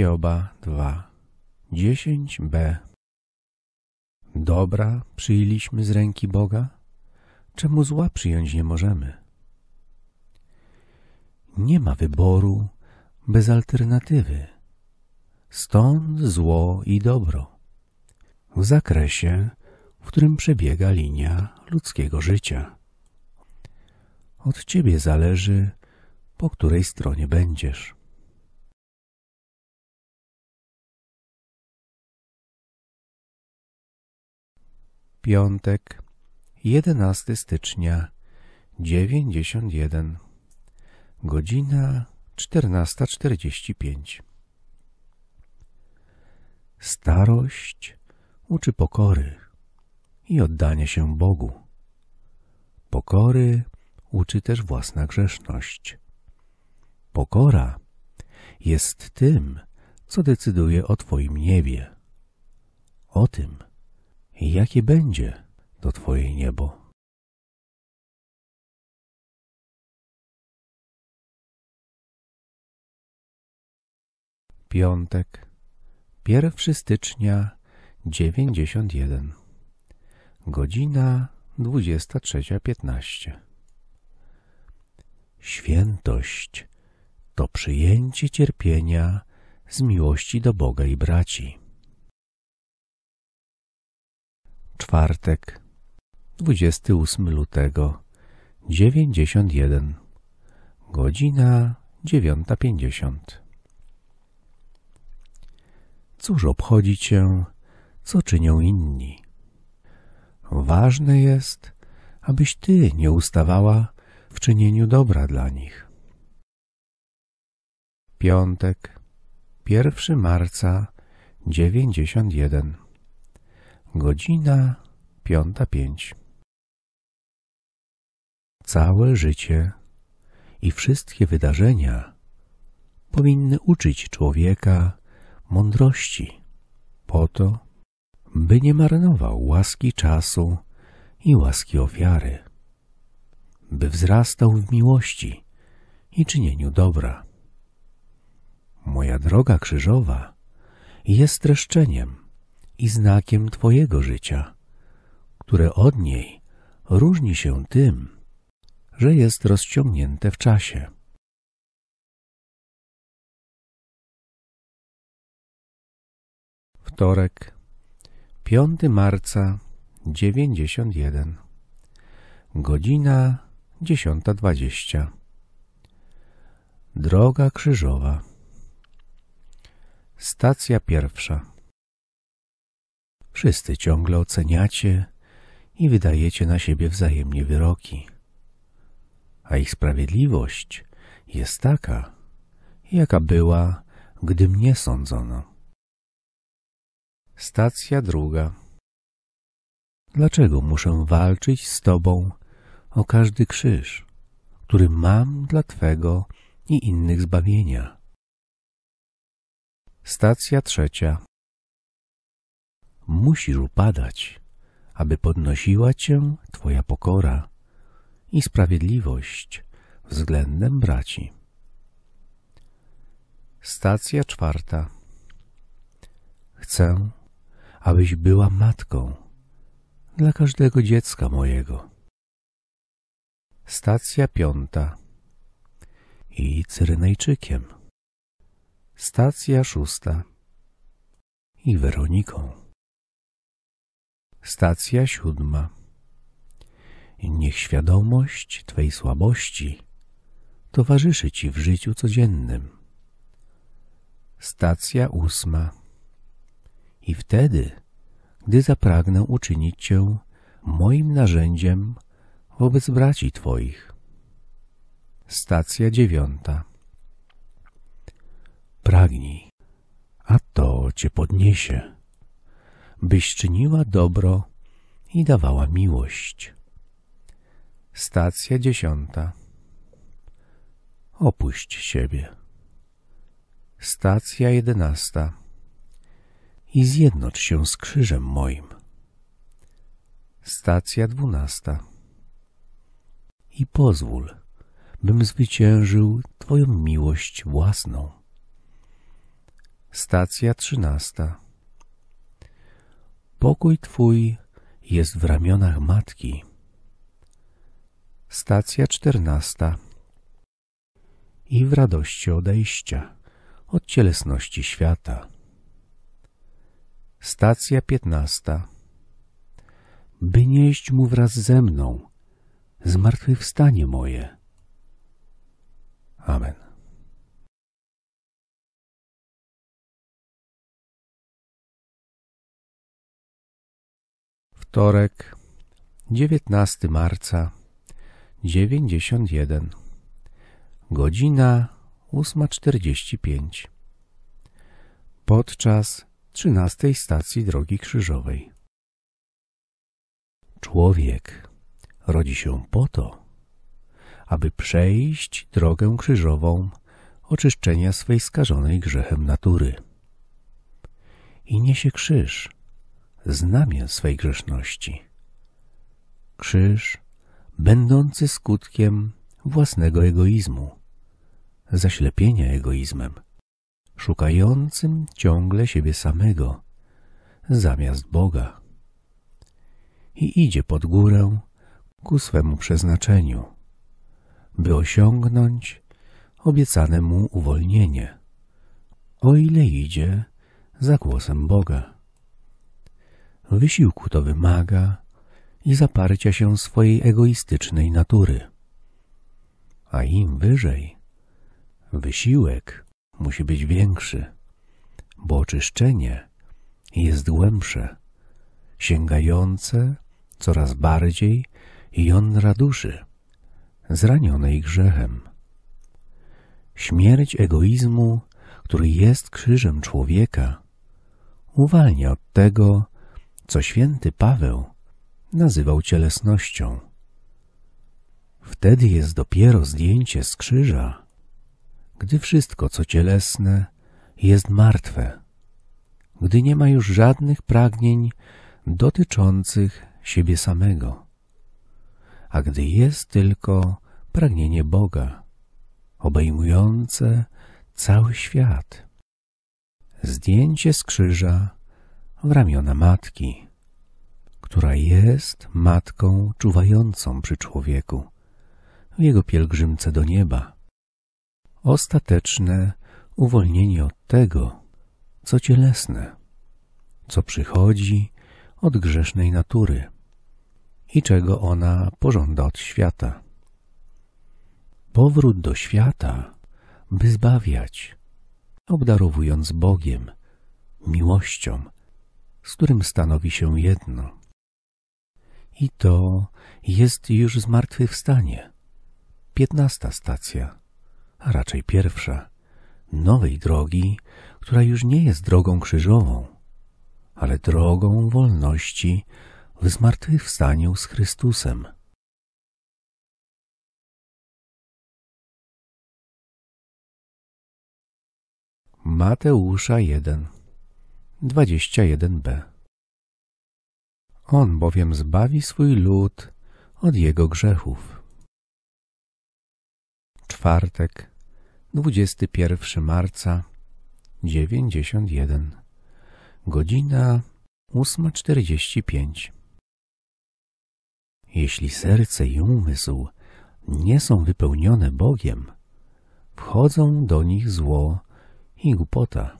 Hioba 2 10b Dobra przyjęliśmy z ręki Boga, czemu zła przyjąć nie możemy? Nie ma wyboru bez alternatywy. Stąd zło i dobro. W zakresie, w którym przebiega linia ludzkiego życia. Od ciebie zależy, po której stronie będziesz. piątek, 11 stycznia, 91, godzina 14.45. Starość uczy pokory i oddania się Bogu. Pokory uczy też własna grzeszność. Pokora jest tym, co decyduje o Twoim niebie. O tym, jakie będzie to Twoje niebo. Piątek, 1 stycznia 91, godzina 23.15. Świętość to przyjęcie cierpienia z miłości do Boga i braci. Czwartek, 28 lutego, 91, godzina 9.50. Cóż obchodzi cię, co czynią inni? Ważne jest, abyś ty nie ustawała w czynieniu dobra dla nich. Piątek, 1 marca 91 Godzina pięć. Całe życie i wszystkie wydarzenia powinny uczyć człowieka mądrości po to, by nie marnował łaski czasu i łaski ofiary, by wzrastał w miłości i czynieniu dobra. Moja droga krzyżowa jest streszczeniem i znakiem Twojego życia, które od niej różni się tym, że jest rozciągnięte w czasie. Wtorek, 5 marca 91, godzina 10.20. Droga Krzyżowa. Stacja pierwsza. Wszyscy ciągle oceniacie i wydajecie na siebie wzajemnie wyroki. A ich sprawiedliwość jest taka, jaka była, gdy mnie sądzono. Stacja druga. Dlaczego muszę walczyć z Tobą o każdy krzyż, który mam dla Twego i innych zbawienia? Stacja trzecia musisz upadać, aby podnosiła cię twoja pokora i sprawiedliwość względem braci. Stacja czwarta. Chcę, abyś była matką dla każdego dziecka mojego. Stacja piąta. I Cyrynejczykiem. Stacja szósta. I Weroniką. Stacja siódma. Niech świadomość twojej słabości towarzyszy Ci w życiu codziennym. Stacja ósma. I wtedy, gdy zapragnę uczynić Cię moim narzędziem wobec braci Twoich. Stacja dziewiąta. Pragnij, a to Cię podniesie byś czyniła dobro i dawała miłość. Stacja dziesiąta. Opuść siebie. Stacja jedenasta. I zjednocz się z krzyżem moim. Stacja dwunasta. I pozwól, bym zwyciężył Twoją miłość własną. Stacja trzynasta Pokój Twój jest w ramionach Matki. Stacja czternasta i w radości odejścia od cielesności świata. Stacja piętnasta By nieść Mu wraz ze mną zmartwychwstanie moje. Amen. Wtorek, 19 marca 91. Godzina 8.45. Podczas 13 stacji drogi krzyżowej. Człowiek rodzi się po to, aby przejść drogę krzyżową oczyszczenia swej skażonej grzechem natury. I niesie krzyż znamię swej grzeszności. Krzyż, będący skutkiem własnego egoizmu, zaślepienia egoizmem, szukającym ciągle siebie samego zamiast Boga. I idzie pod górę ku swemu przeznaczeniu, by osiągnąć obiecane mu uwolnienie, o ile idzie za głosem Boga. Wysiłku to wymaga i zaparcia się swojej egoistycznej natury. A im wyżej, wysiłek musi być większy, bo oczyszczenie jest głębsze, sięgające coraz bardziej jądra duszy, zranionej grzechem. Śmierć egoizmu, który jest krzyżem człowieka, uwalnia od tego, co święty Paweł nazywał cielesnością. Wtedy jest dopiero zdjęcie z krzyża, gdy wszystko, co cielesne, jest martwe, gdy nie ma już żadnych pragnień dotyczących siebie samego, a gdy jest tylko pragnienie Boga, obejmujące cały świat. Zdjęcie z krzyża w ramiona matki, która jest matką czuwającą przy człowieku, w jego pielgrzymce do nieba. Ostateczne uwolnienie od tego, co cielesne, co przychodzi od grzesznej natury i czego ona pożąda od świata. Powrót do świata, by zbawiać, obdarowując Bogiem, miłością, z którym stanowi się jedno. I to jest już zmartwychwstanie. Piętnasta stacja, a raczej pierwsza, nowej drogi, która już nie jest drogą krzyżową, ale drogą wolności w zmartwychwstaniu z Chrystusem. Mateusza 1 21b. On bowiem zbawi swój lud od jego grzechów. Czwartek, 21 marca 91. Godzina 8.45. Jeśli serce i umysł nie są wypełnione Bogiem, wchodzą do nich zło i głupota.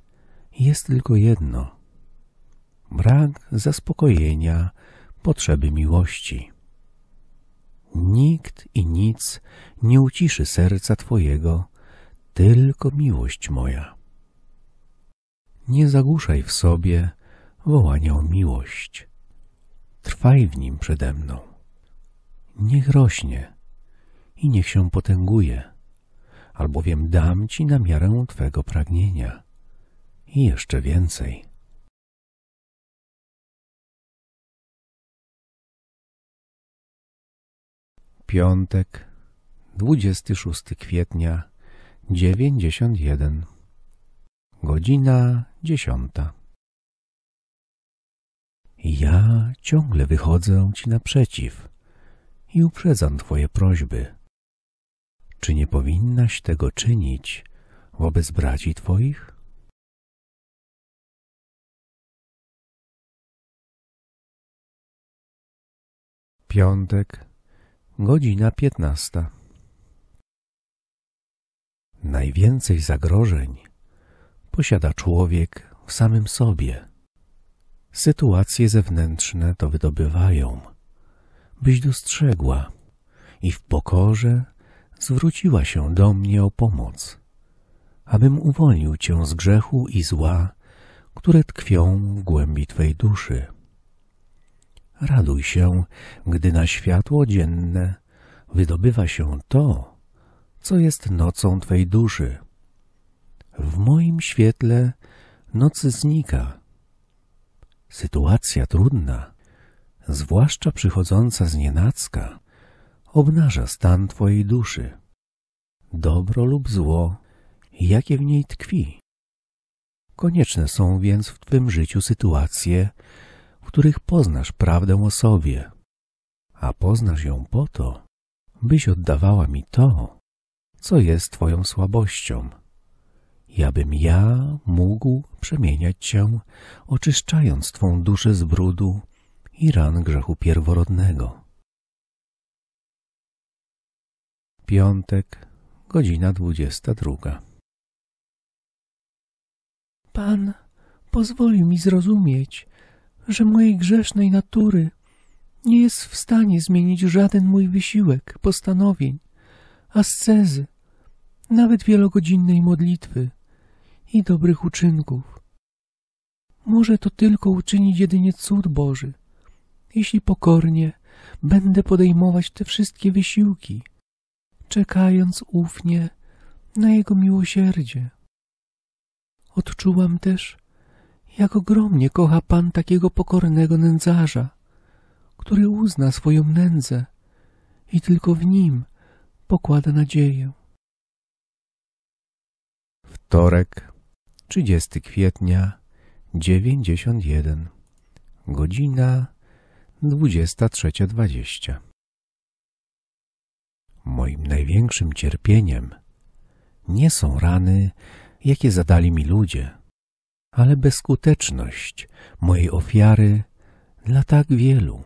jest tylko jedno. Brak zaspokojenia potrzeby miłości. Nikt i nic nie uciszy serca Twojego, tylko miłość moja. Nie zagłuszaj w sobie wołania o miłość. Trwaj w nim przede mną. Niech rośnie i niech się potęguje, albowiem dam Ci na miarę Twego pragnienia i jeszcze więcej. Piątek, 26 kwietnia, 91. Godzina 10. Ja ciągle wychodzę ci naprzeciw i uprzedzam twoje prośby. Czy nie powinnaś tego czynić wobec braci twoich? Piątek, godzina 15. Najwięcej zagrożeń posiada człowiek w samym sobie. Sytuacje zewnętrzne to wydobywają, byś dostrzegła i w pokorze zwróciła się do mnie o pomoc, abym uwolnił cię z grzechu i zła, które tkwią w głębi twej duszy. Raduj się, gdy na światło dzienne wydobywa się to, co jest nocą Twej duszy. W moim świetle nocy znika. Sytuacja trudna, zwłaszcza przychodząca z nienacka, obnaża stan Twojej duszy. Dobro lub zło, jakie w niej tkwi. Konieczne są więc w Twym życiu sytuacje, których poznasz prawdę o sobie, a poznasz ją po to, byś oddawała mi to, co jest Twoją słabością. Ja bym ja mógł przemieniać Cię, oczyszczając Twą duszę z brudu i ran grzechu pierworodnego. Piątek, godzina dwudziesta druga. Pan pozwoli mi zrozumieć, że mojej grzesznej natury nie jest w stanie zmienić żaden mój wysiłek, postanowień, ascezy, nawet wielogodzinnej modlitwy i dobrych uczynków. Może to tylko uczynić jedynie cud Boży, jeśli pokornie będę podejmować te wszystkie wysiłki, czekając ufnie na Jego miłosierdzie. Odczułam też, jak ogromnie kocha Pan takiego pokornego nędzarza, który uzna swoją nędzę i tylko w nim pokłada nadzieję. Wtorek, 30 kwietnia, 91, godzina 23.20 Moim największym cierpieniem nie są rany, jakie zadali mi ludzie – ale bezskuteczność mojej ofiary dla tak wielu.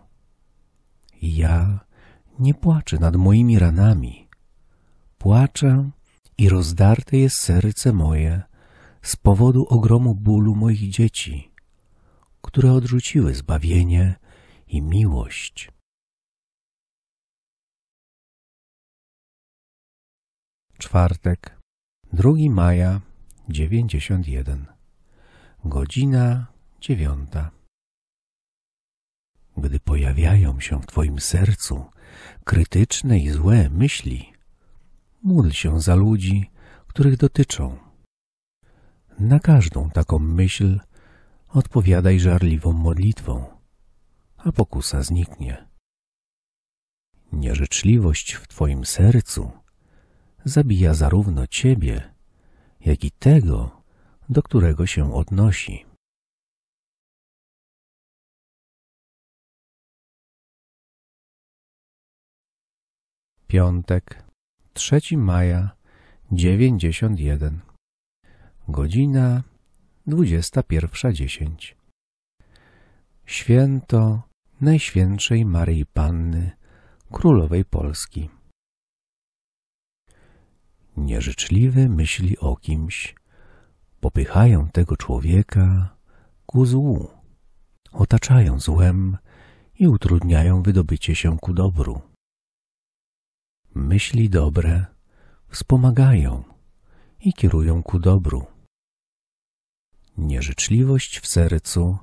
Ja nie płaczę nad moimi ranami. Płaczę i rozdarte jest serce moje z powodu ogromu bólu moich dzieci, które odrzuciły zbawienie i miłość. Czwartek, 2 maja 91 Godzina dziewiąta. Gdy pojawiają się w Twoim sercu krytyczne i złe myśli, módl się za ludzi, których dotyczą. Na każdą taką myśl odpowiadaj żarliwą modlitwą, a pokusa zniknie. Nieżyczliwość w Twoim sercu zabija zarówno Ciebie, jak i tego, do którego się odnosi. Piątek, 3 maja 91. Godzina 21.10. Święto Najświętszej Maryi Panny, Królowej Polski. Nieżyczliwe myśli o kimś, popychają tego człowieka ku złu, otaczają złem i utrudniają wydobycie się ku dobru. Myśli dobre wspomagają i kierują ku dobru. Nieżyczliwość w sercu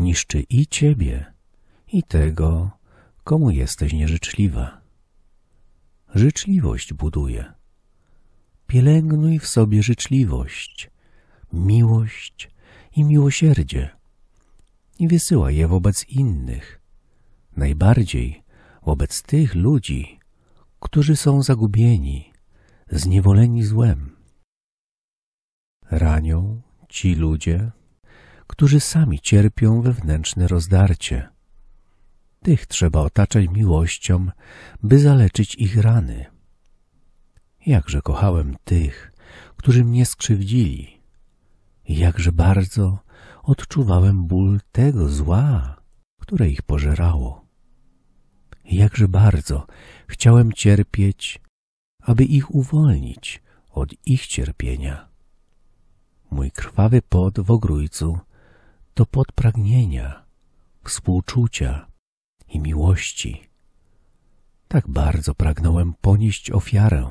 niszczy i ciebie, i tego, komu jesteś nieżyczliwa. Życzliwość buduje. Pielęgnuj w sobie życzliwość, miłość i miłosierdzie i wysyła je wobec innych, najbardziej wobec tych ludzi, którzy są zagubieni, zniewoleni złem. Ranią ci ludzie, którzy sami cierpią wewnętrzne rozdarcie. Tych trzeba otaczać miłością, by zaleczyć ich rany. Jakże kochałem tych, którzy mnie skrzywdzili, jakże bardzo odczuwałem ból tego zła, które ich pożerało. Jakże bardzo chciałem cierpieć, aby ich uwolnić od ich cierpienia. Mój krwawy pot w ogrójcu to pot pragnienia, współczucia i miłości. Tak bardzo pragnąłem ponieść ofiarę,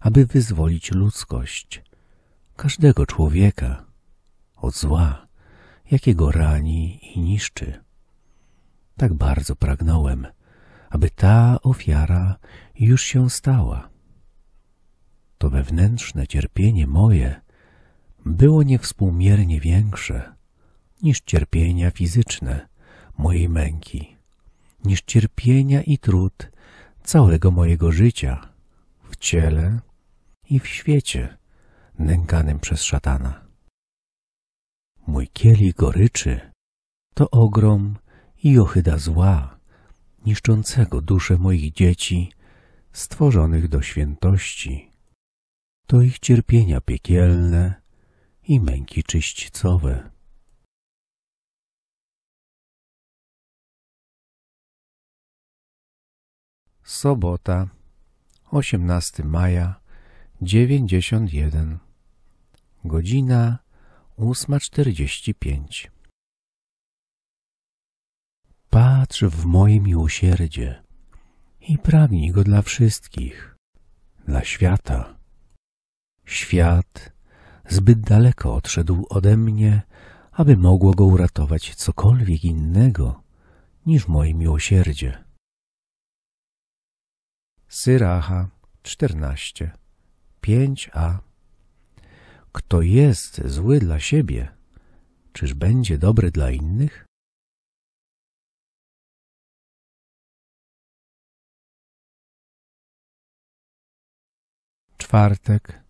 aby wyzwolić ludzkość, każdego człowieka od zła, jakiego rani i niszczy. Tak bardzo pragnąłem, aby ta ofiara już się stała. To wewnętrzne cierpienie moje było niewspółmiernie większe niż cierpienia fizyczne mojej męki, niż cierpienia i trud całego mojego życia w ciele i w świecie nękanym przez szatana. Mój kielich goryczy to ogrom i ohyda zła, niszczącego dusze moich dzieci, stworzonych do świętości. To ich cierpienia piekielne i męki czyśćcowe. Sobota, 18 maja 91 godzina 8.45 Patrz w moje miłosierdzie i pragnij go dla wszystkich, dla świata. Świat zbyt daleko odszedł ode mnie, aby mogło go uratować cokolwiek innego niż moje miłosierdzie. Syracha 14 5a kto jest zły dla siebie, czyż będzie dobry dla innych? Czwartek,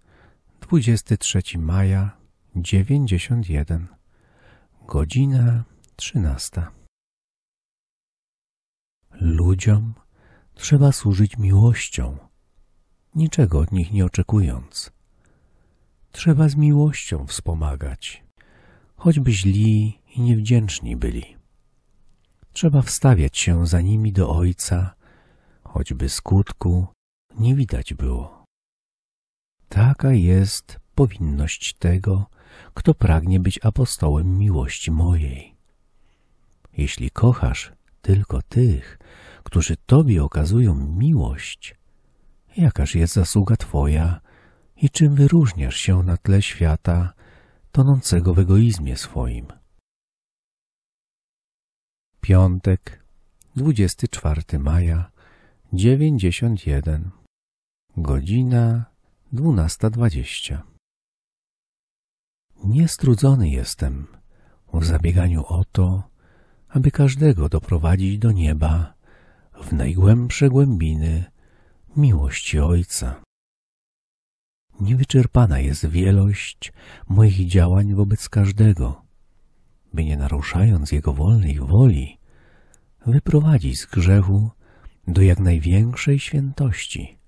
23 maja, 91, godzina 13. Ludziom trzeba służyć miłością, niczego od nich nie oczekując trzeba z miłością wspomagać, choćby źli i niewdzięczni byli. Trzeba wstawiać się za nimi do Ojca, choćby skutku nie widać było. Taka jest powinność tego, kto pragnie być apostołem miłości mojej. Jeśli kochasz tylko tych, którzy Tobie okazują miłość, jakaż jest zasługa Twoja i czym wyróżniasz się na tle świata tonącego w egoizmie swoim. Piątek, 24 maja 91, godzina 12.20 Niestrudzony jestem w zabieganiu o to, aby każdego doprowadzić do nieba w najgłębsze głębiny miłości Ojca. Niewyczerpana jest wielość moich działań wobec każdego, by nie naruszając jego wolnej woli, wyprowadzić z grzechu do jak największej świętości.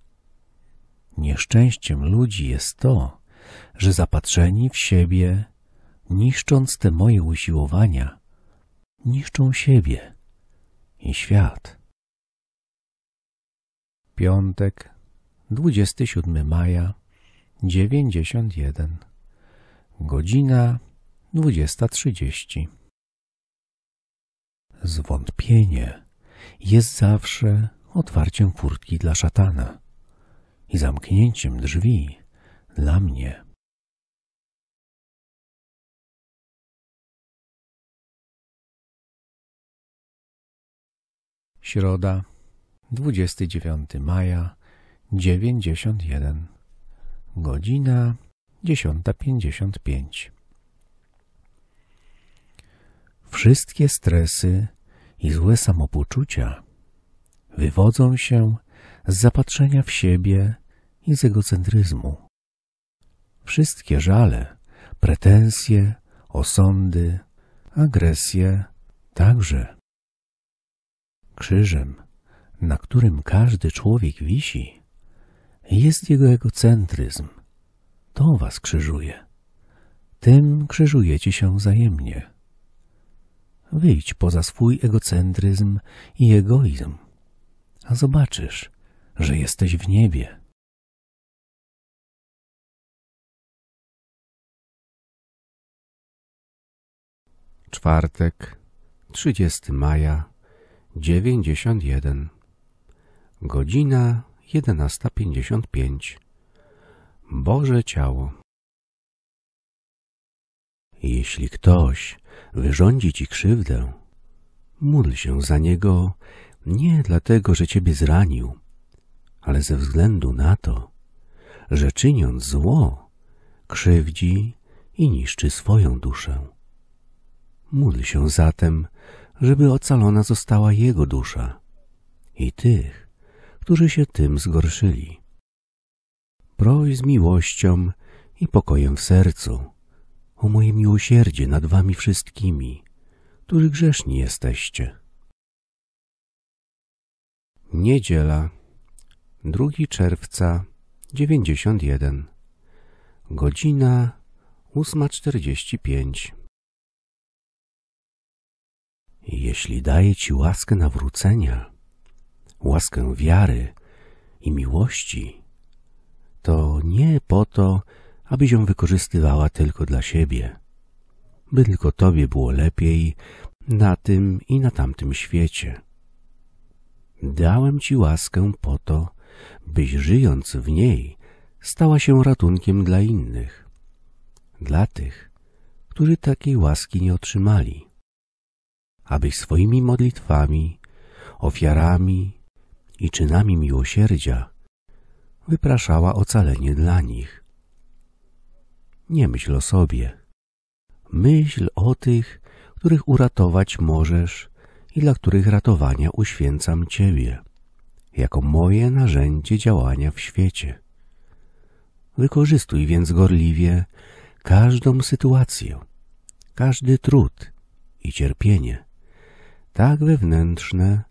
Nieszczęściem ludzi jest to, że zapatrzeni w siebie, niszcząc te moje usiłowania, niszczą siebie i świat. Piątek, 27 maja dziewięćdziesiąt jeden, Godzina dwudziesta trzydzieści. Zwątpienie jest zawsze otwarciem furtki dla szatana i zamknięciem drzwi dla mnie. Środa, 29 maja 91 Godzina 10.55. Wszystkie stresy i złe samopoczucia wywodzą się z zapatrzenia w siebie i z egocentryzmu. Wszystkie żale, pretensje, osądy, agresje także. Krzyżem, na którym każdy człowiek wisi, jest jego egocentryzm. To was krzyżuje. Tym krzyżujecie się wzajemnie. Wyjdź poza swój egocentryzm i egoizm, a zobaczysz, że jesteś w niebie. Czwartek, 30 maja, 91. Godzina 11.55 Boże Ciało Jeśli ktoś wyrządzi Ci krzywdę, módl się za niego nie dlatego, że Ciebie zranił, ale ze względu na to, że czyniąc zło, krzywdzi i niszczy swoją duszę. Módl się zatem, żeby ocalona została jego dusza i tych, którzy się tym zgorszyli. Proś z miłością i pokojem w sercu o moje miłosierdzie nad wami wszystkimi, którzy grzeszni jesteście. Niedziela, 2 czerwca 91, godzina 8.45 Jeśli daję Ci łaskę nawrócenia, łaskę wiary i miłości, to nie po to, abyś ją wykorzystywała tylko dla siebie, by tylko tobie było lepiej na tym i na tamtym świecie. Dałem ci łaskę po to, byś żyjąc w niej stała się ratunkiem dla innych, dla tych, którzy takiej łaski nie otrzymali, abyś swoimi modlitwami, ofiarami i czynami miłosierdzia wypraszała ocalenie dla nich. Nie myśl o sobie. Myśl o tych, których uratować możesz i dla których ratowania uświęcam Ciebie, jako moje narzędzie działania w świecie. Wykorzystuj więc gorliwie każdą sytuację, każdy trud i cierpienie, tak wewnętrzne,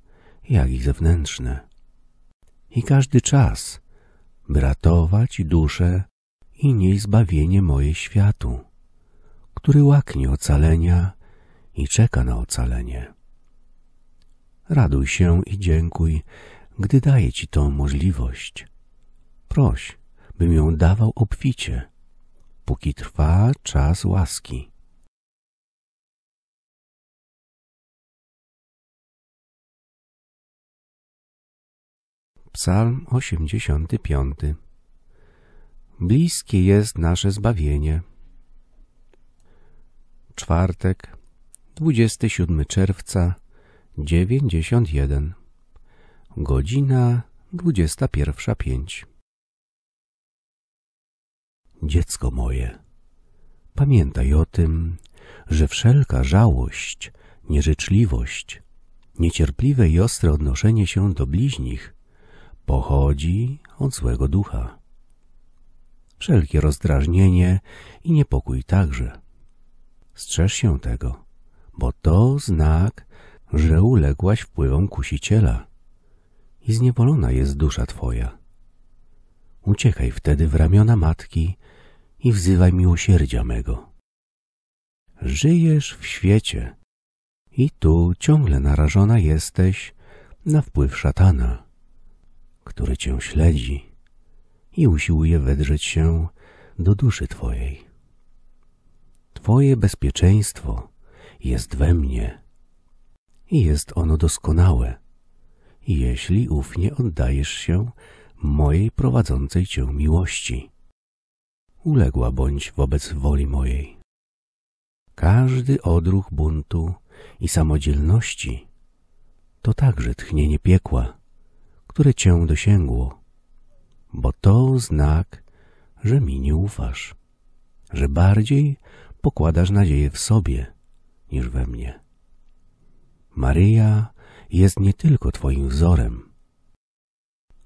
jak i zewnętrzne i każdy czas, by ratować duszę i niej zbawienie moje światu, który łaknie ocalenia i czeka na ocalenie. Raduj się i dziękuj, gdy daje Ci tą możliwość. Proś, bym ją dawał obficie, póki trwa czas łaski. Psalm 85 Bliskie jest nasze zbawienie. Czwartek, 27 czerwca, 91. Godzina 21.05 Dziecko moje, pamiętaj o tym, że wszelka żałość, nieżyczliwość, niecierpliwe i ostre odnoszenie się do bliźnich – pochodzi od złego ducha. Wszelkie rozdrażnienie i niepokój także. Strzeż się tego, bo to znak, że uległaś wpływom kusiciela i zniewolona jest dusza Twoja. Uciekaj wtedy w ramiona Matki i wzywaj miłosierdzia mego. Żyjesz w świecie i tu ciągle narażona jesteś na wpływ szatana który cię śledzi i usiłuje wedrzeć się do duszy twojej. Twoje bezpieczeństwo jest we mnie i jest ono doskonałe, jeśli ufnie oddajesz się mojej prowadzącej cię miłości. Uległa bądź wobec woli mojej. Każdy odruch buntu i samodzielności to także tchnienie piekła które cię dosięgło, bo to znak, że mi nie ufasz, że bardziej pokładasz nadzieję w sobie niż we mnie. Maryja jest nie tylko Twoim wzorem.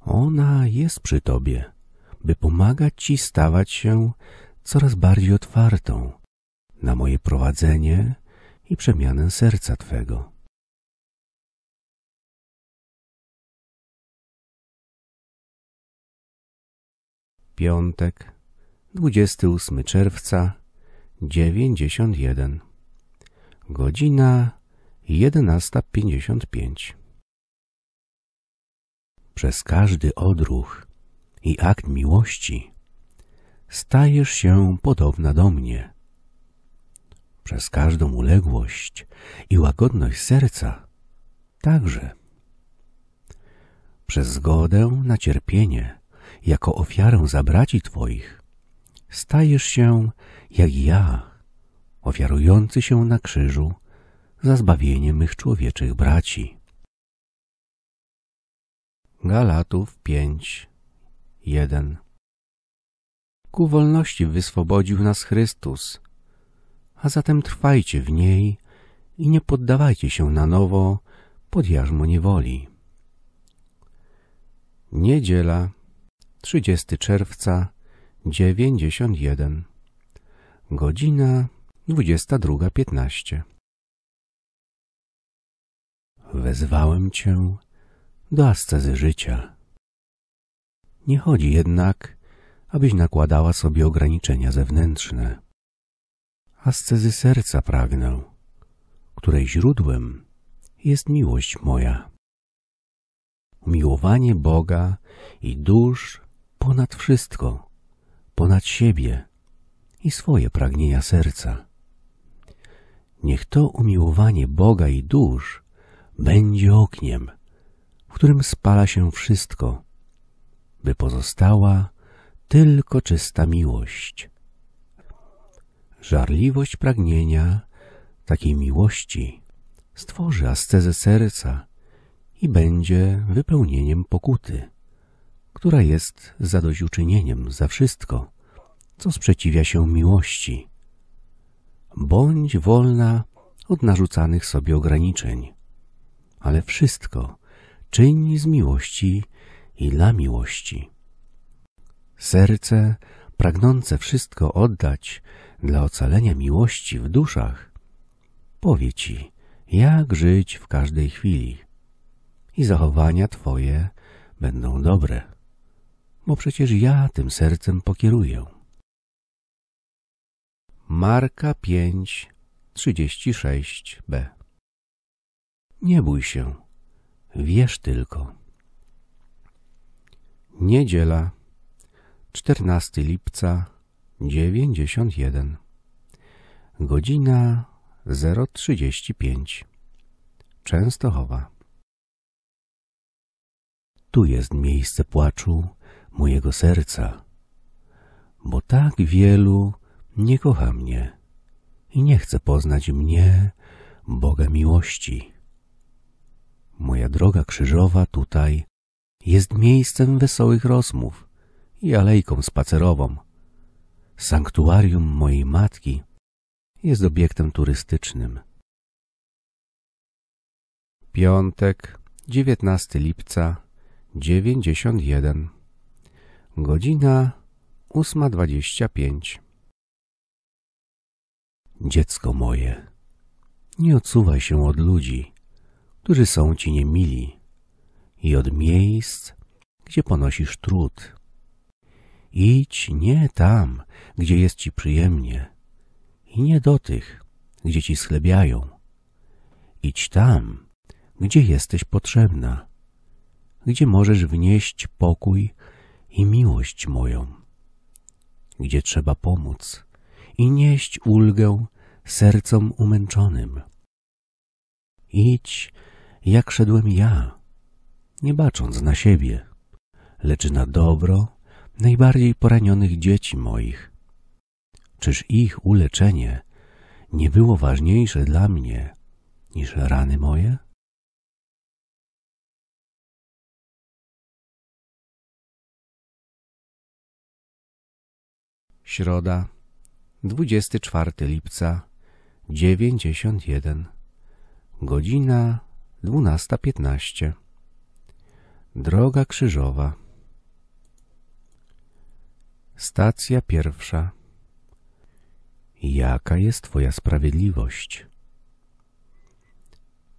Ona jest przy Tobie, by pomagać Ci stawać się coraz bardziej otwartą na moje prowadzenie i przemianę serca Twego. piątek, 28 czerwca 91. Godzina 11.55. Przez każdy odruch i akt miłości stajesz się podobna do mnie. Przez każdą uległość i łagodność serca także. Przez zgodę na cierpienie jako ofiarę za braci Twoich, stajesz się jak ja, ofiarujący się na krzyżu za zbawienie mych człowieczych braci. Galatów 5, 1 Ku wolności wyswobodził nas Chrystus, a zatem trwajcie w niej i nie poddawajcie się na nowo pod jarzmo niewoli. Niedziela 30 czerwca 91 godzina 22.15 Wezwałem cię do ascezy życia. Nie chodzi jednak, abyś nakładała sobie ograniczenia zewnętrzne. Ascezy serca pragnę, której źródłem jest miłość moja. umiłowanie Boga i dusz ponad wszystko, ponad siebie i swoje pragnienia serca. Niech to umiłowanie Boga i dusz będzie ogniem, w którym spala się wszystko, by pozostała tylko czysta miłość. Żarliwość pragnienia takiej miłości stworzy ascezę serca i będzie wypełnieniem pokuty która jest zadośćuczynieniem za wszystko, co sprzeciwia się miłości. Bądź wolna od narzucanych sobie ograniczeń, ale wszystko czyń z miłości i dla miłości. Serce pragnące wszystko oddać dla ocalenia miłości w duszach, powie Ci, jak żyć w każdej chwili i zachowania Twoje będą dobre bo przecież ja tym sercem pokieruję. Marka 5, 36b Nie bój się, wiesz tylko. Niedziela, 14 lipca 91, godzina 035, Częstochowa. Tu jest miejsce płaczu, mojego serca, bo tak wielu nie kocha mnie i nie chce poznać mnie, Boga miłości. Moja droga krzyżowa tutaj jest miejscem wesołych rozmów i alejką spacerową. Sanktuarium mojej matki jest obiektem turystycznym. Piątek, 19 lipca 91 Godzina 8.25 Dziecko moje, nie odsuwaj się od ludzi, którzy są ci niemili i od miejsc, gdzie ponosisz trud. Idź nie tam, gdzie jest ci przyjemnie i nie do tych, gdzie ci schlebiają. Idź tam, gdzie jesteś potrzebna, gdzie możesz wnieść pokój i miłość moją, gdzie trzeba pomóc i nieść ulgę sercom umęczonym. Idź, jak szedłem ja, nie bacząc na siebie, lecz na dobro najbardziej poranionych dzieci moich. Czyż ich uleczenie nie było ważniejsze dla mnie niż rany moje? Środa, 24 lipca 91, godzina 12.15. Droga Krzyżowa. Stacja pierwsza. Jaka jest Twoja sprawiedliwość?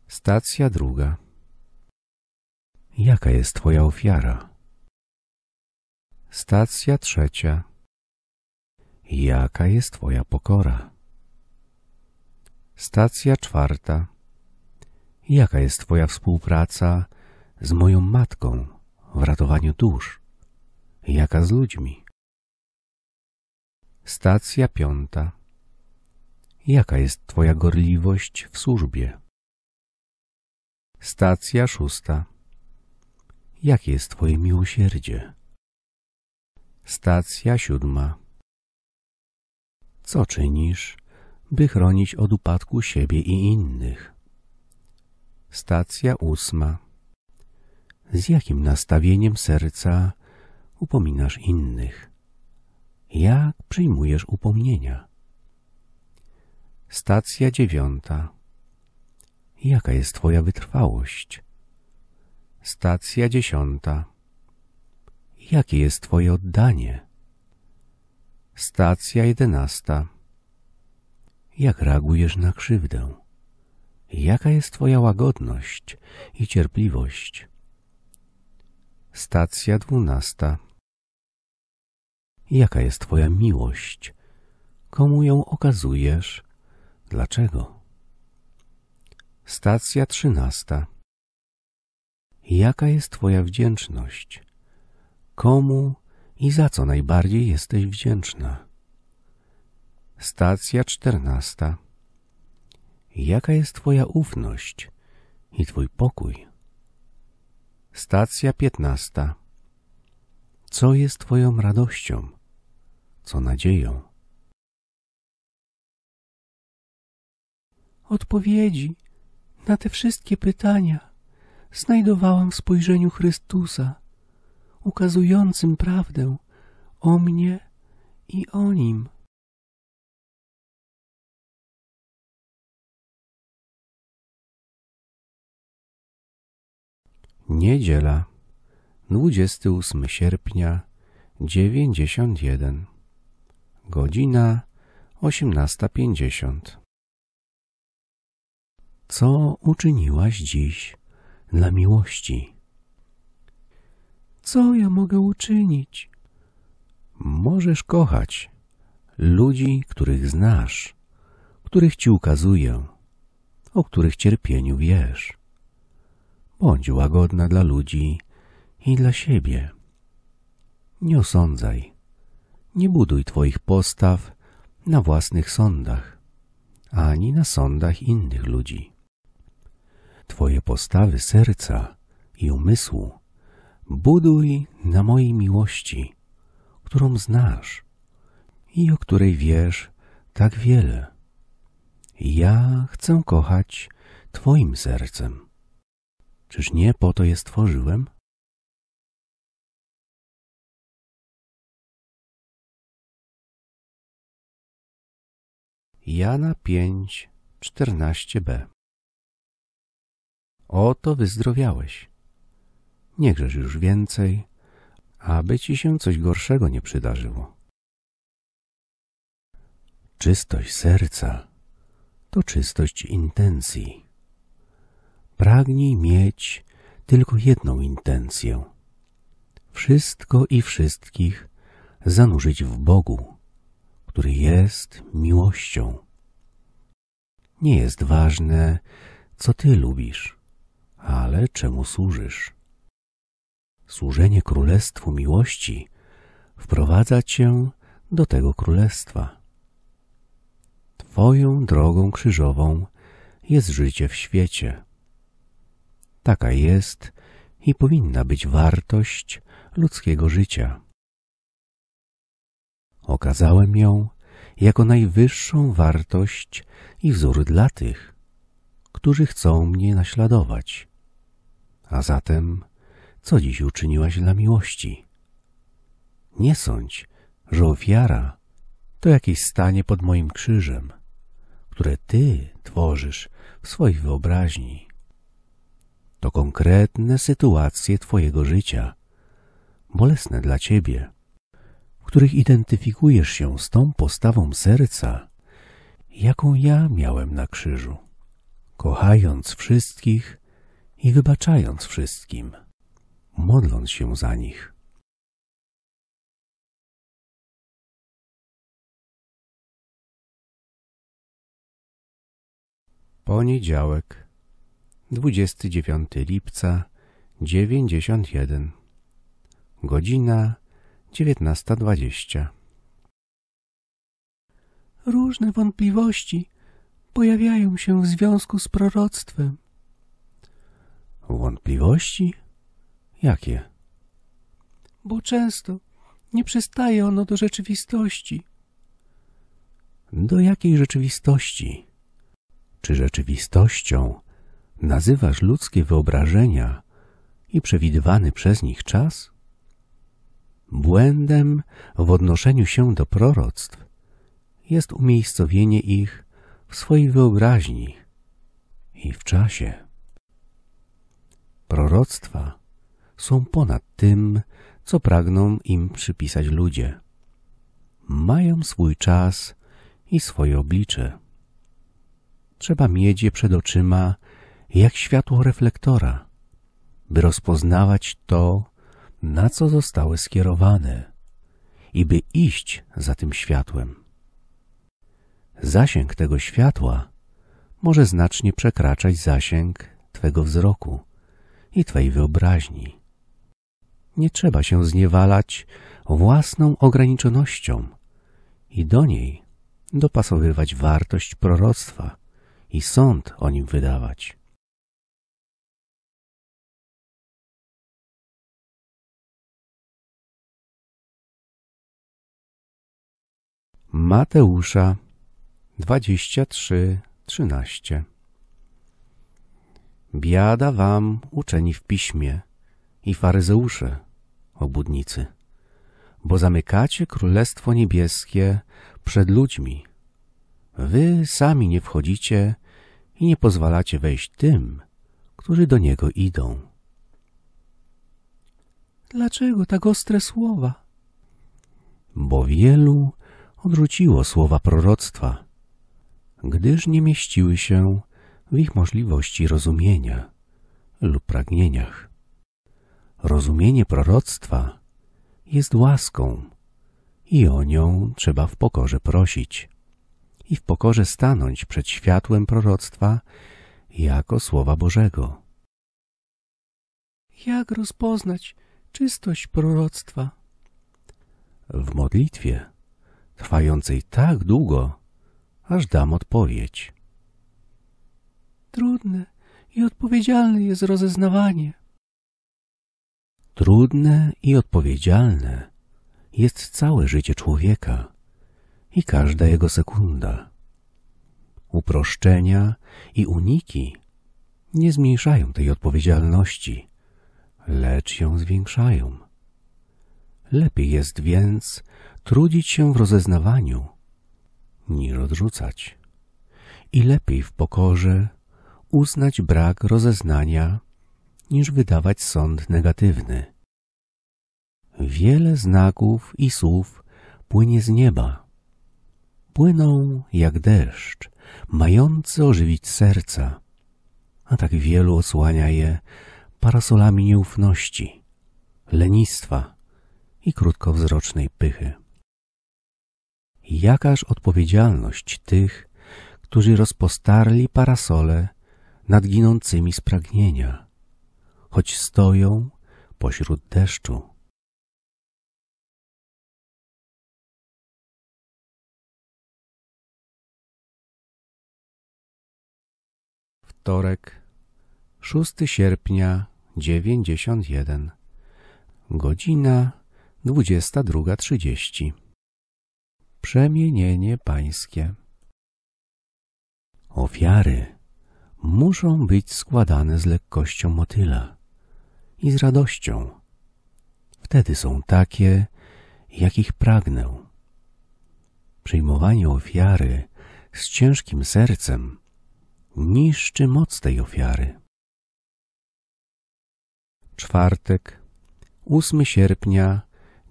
Stacja druga. Jaka jest Twoja ofiara? Stacja trzecia Jaka jest Twoja pokora? Stacja czwarta. Jaka jest Twoja współpraca z moją matką w ratowaniu dusz? Jaka z ludźmi? Stacja piąta. Jaka jest Twoja gorliwość w służbie? Stacja szósta. Jakie jest Twoje miłosierdzie? Stacja siódma. Co czynisz, by chronić od upadku siebie i innych? Stacja ósma. Z jakim nastawieniem serca upominasz innych? Jak przyjmujesz upomnienia? Stacja dziewiąta. Jaka jest Twoja wytrwałość? Stacja dziesiąta. Jakie jest Twoje oddanie? Stacja jedenasta. Jak reagujesz na krzywdę? Jaka jest twoja łagodność i cierpliwość? Stacja dwunasta. Jaka jest twoja miłość? Komu ją okazujesz? Dlaczego? Stacja trzynasta. Jaka jest twoja wdzięczność? Komu i za co najbardziej jesteś wdzięczna. Stacja czternasta. Jaka jest Twoja ufność i Twój pokój? Stacja piętnasta. Co jest Twoją radością? Co nadzieją? Odpowiedzi na te wszystkie pytania znajdowałam w spojrzeniu Chrystusa ukazującym prawdę o mnie i o nim. Niedziela, 28 sierpnia, 91. Godzina 18.50. Co uczyniłaś dziś dla miłości? Co ja mogę uczynić? Możesz kochać ludzi, których znasz, których ci ukazuję, o których cierpieniu wiesz. Bądź łagodna dla ludzi i dla siebie. Nie osądzaj, nie buduj twoich postaw na własnych sądach, ani na sądach innych ludzi. Twoje postawy serca i umysłu Buduj na mojej miłości, którą znasz i o której wiesz tak wiele. Ja chcę kochać Twoim sercem. Czyż nie po to je stworzyłem? Jana 5, 14b Oto wyzdrowiałeś nie grzesz już więcej, aby ci się coś gorszego nie przydarzyło. Czystość serca to czystość intencji. Pragnij mieć tylko jedną intencję. Wszystko i wszystkich zanurzyć w Bogu, który jest miłością. Nie jest ważne, co ty lubisz, ale czemu służysz służenie Królestwu Miłości wprowadza Cię do tego Królestwa. Twoją drogą krzyżową jest życie w świecie. Taka jest i powinna być wartość ludzkiego życia. Okazałem ją jako najwyższą wartość i wzór dla tych, którzy chcą mnie naśladować. A zatem co dziś uczyniłaś dla miłości? Nie sądź, że ofiara to jakieś stanie pod moim krzyżem, które ty tworzysz w swoich wyobraźni. To konkretne sytuacje twojego życia, bolesne dla ciebie, w których identyfikujesz się z tą postawą serca, jaką ja miałem na krzyżu, kochając wszystkich i wybaczając wszystkim modląc się za nich. Poniedziałek, 29 lipca 91, godzina 19.20. Różne wątpliwości pojawiają się w związku z proroctwem. Wątpliwości? Jakie? Bo często nie przystaje ono do rzeczywistości. Do jakiej rzeczywistości? Czy rzeczywistością nazywasz ludzkie wyobrażenia i przewidywany przez nich czas? Błędem w odnoszeniu się do proroctw jest umiejscowienie ich w swojej wyobraźni i w czasie. Proroctwa są ponad tym, co pragną im przypisać ludzie. Mają swój czas i swoje oblicze. Trzeba mieć je przed oczyma jak światło reflektora, by rozpoznawać to, na co zostały skierowane i by iść za tym światłem. Zasięg tego światła może znacznie przekraczać zasięg Twego wzroku i twojej wyobraźni nie trzeba się zniewalać własną ograniczonością i do niej dopasowywać wartość proroctwa i sąd o nim wydawać. Mateusza 23:13 Biada wam uczeni w piśmie, i faryzeusze, obudnicy, bo zamykacie Królestwo Niebieskie przed ludźmi. Wy sami nie wchodzicie i nie pozwalacie wejść tym, którzy do Niego idą. Dlaczego tak ostre słowa? Bo wielu odrzuciło słowa proroctwa, gdyż nie mieściły się w ich możliwości rozumienia lub pragnieniach. Rozumienie proroctwa jest łaską i o nią trzeba w pokorze prosić i w pokorze stanąć przed światłem proroctwa jako Słowa Bożego. Jak rozpoznać czystość proroctwa? W modlitwie, trwającej tak długo, aż dam odpowiedź. Trudne i odpowiedzialne jest rozeznawanie – Trudne i odpowiedzialne jest całe życie człowieka i każda jego sekunda. Uproszczenia i uniki nie zmniejszają tej odpowiedzialności, lecz ją zwiększają. Lepiej jest więc trudzić się w rozeznawaniu niż odrzucać. I lepiej w pokorze uznać brak rozeznania niż wydawać sąd negatywny. Wiele znaków i słów płynie z nieba. Płyną jak deszcz, mający ożywić serca, a tak wielu osłania je parasolami nieufności, lenistwa i krótkowzrocznej pychy. Jakaż odpowiedzialność tych, którzy rozpostarli parasole nad ginącymi z pragnienia – choć stoją pośród deszczu. Wtorek, 6 sierpnia 91, godzina 22.30. Przemienienie pańskie. Ofiary muszą być składane z lekkością motyla i z radością. Wtedy są takie, jakich pragnę. Przyjmowanie ofiary z ciężkim sercem niszczy moc tej ofiary. Czwartek, 8 sierpnia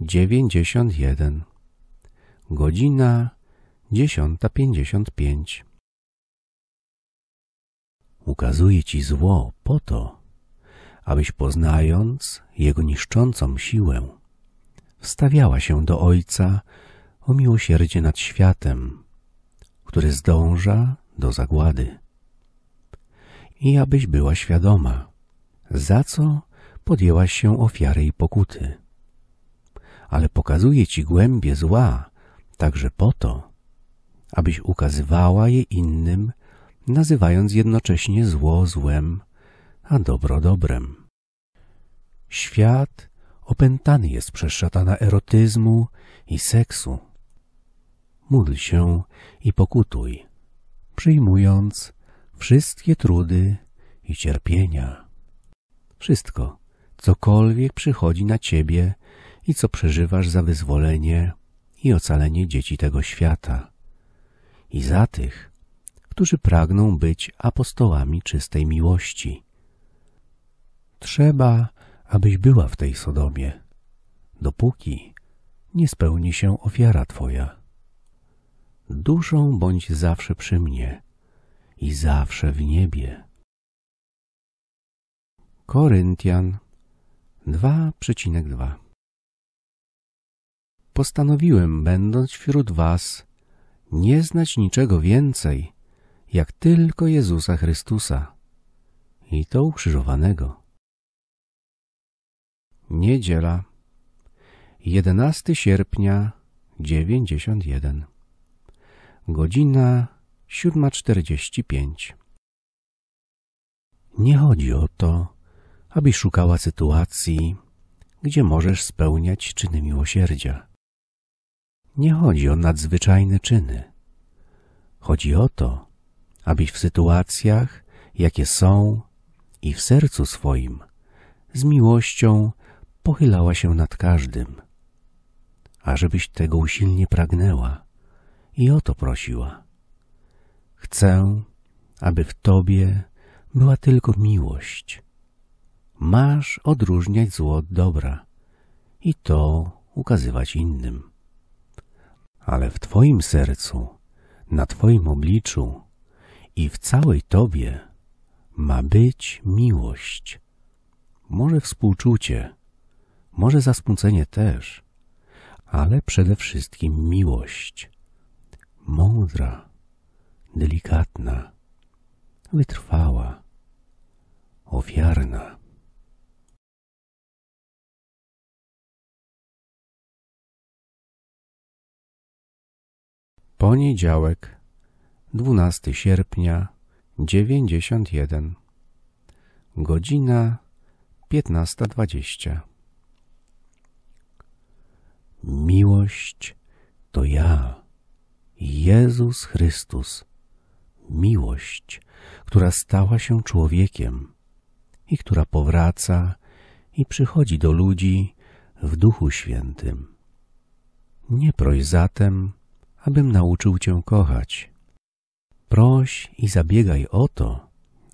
91, godzina 10.55. Ukazuje ci zło po to, abyś poznając Jego niszczącą siłę, wstawiała się do Ojca o miłosierdzie nad światem, który zdąża do zagłady. I abyś była świadoma, za co podjęłaś się ofiary i pokuty. Ale pokazuje ci głębie zła także po to, abyś ukazywała je innym, nazywając jednocześnie zło złem, a dobro dobrem. Świat opętany jest przez szatana erotyzmu i seksu. Módl się i pokutuj, przyjmując wszystkie trudy i cierpienia. Wszystko, cokolwiek przychodzi na ciebie i co przeżywasz za wyzwolenie i ocalenie dzieci tego świata. I za tych, którzy pragną być apostołami czystej miłości Trzeba, abyś była w tej Sodomie, dopóki nie spełni się ofiara Twoja. Duszą bądź zawsze przy mnie i zawsze w niebie. Koryntian 2,2 Postanowiłem, będąc wśród was, nie znać niczego więcej, jak tylko Jezusa Chrystusa i to ukrzyżowanego. Niedziela 11 sierpnia 91 Godzina 7.45 Nie chodzi o to, abyś szukała sytuacji, gdzie możesz spełniać czyny miłosierdzia. Nie chodzi o nadzwyczajne czyny. Chodzi o to, abyś w sytuacjach, jakie są i w sercu swoim, z miłością pochylała się nad każdym. Ażebyś tego usilnie pragnęła i o to prosiła. Chcę, aby w tobie była tylko miłość. Masz odróżniać zło od dobra i to ukazywać innym. Ale w twoim sercu, na twoim obliczu i w całej tobie ma być miłość, może współczucie, może zasmucenie też, ale przede wszystkim miłość. Mądra, delikatna, wytrwała, ofiarna. Poniedziałek, 12 sierpnia 91, godzina 15.20. Miłość to ja, Jezus Chrystus, miłość, która stała się człowiekiem i która powraca i przychodzi do ludzi w Duchu Świętym. Nie proś zatem, abym nauczył Cię kochać. Proś i zabiegaj o to,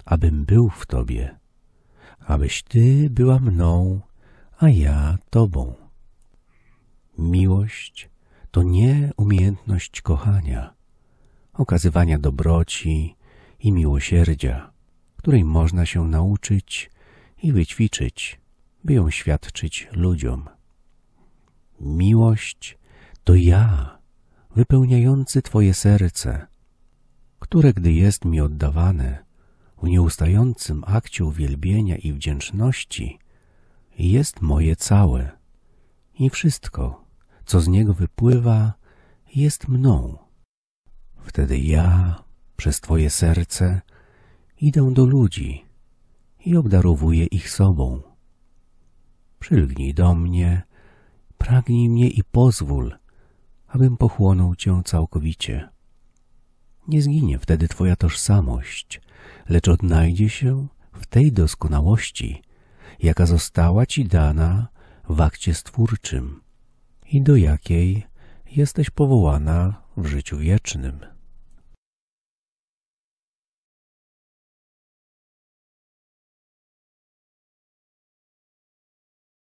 abym był w Tobie, abyś Ty była mną, a ja Tobą. Miłość to nie umiejętność kochania, okazywania dobroci i miłosierdzia, której można się nauczyć i wyćwiczyć, by ją świadczyć ludziom. Miłość to ja, wypełniający Twoje serce, które gdy jest mi oddawane w nieustającym akcie uwielbienia i wdzięczności, jest moje całe i wszystko co z niego wypływa, jest mną. Wtedy ja, przez Twoje serce, idę do ludzi i obdarowuję ich sobą. Przylgnij do mnie, pragnij mnie i pozwól, abym pochłonął Cię całkowicie. Nie zginie wtedy Twoja tożsamość, lecz odnajdzie się w tej doskonałości, jaka została Ci dana w akcie stwórczym i do jakiej jesteś powołana w życiu wiecznym.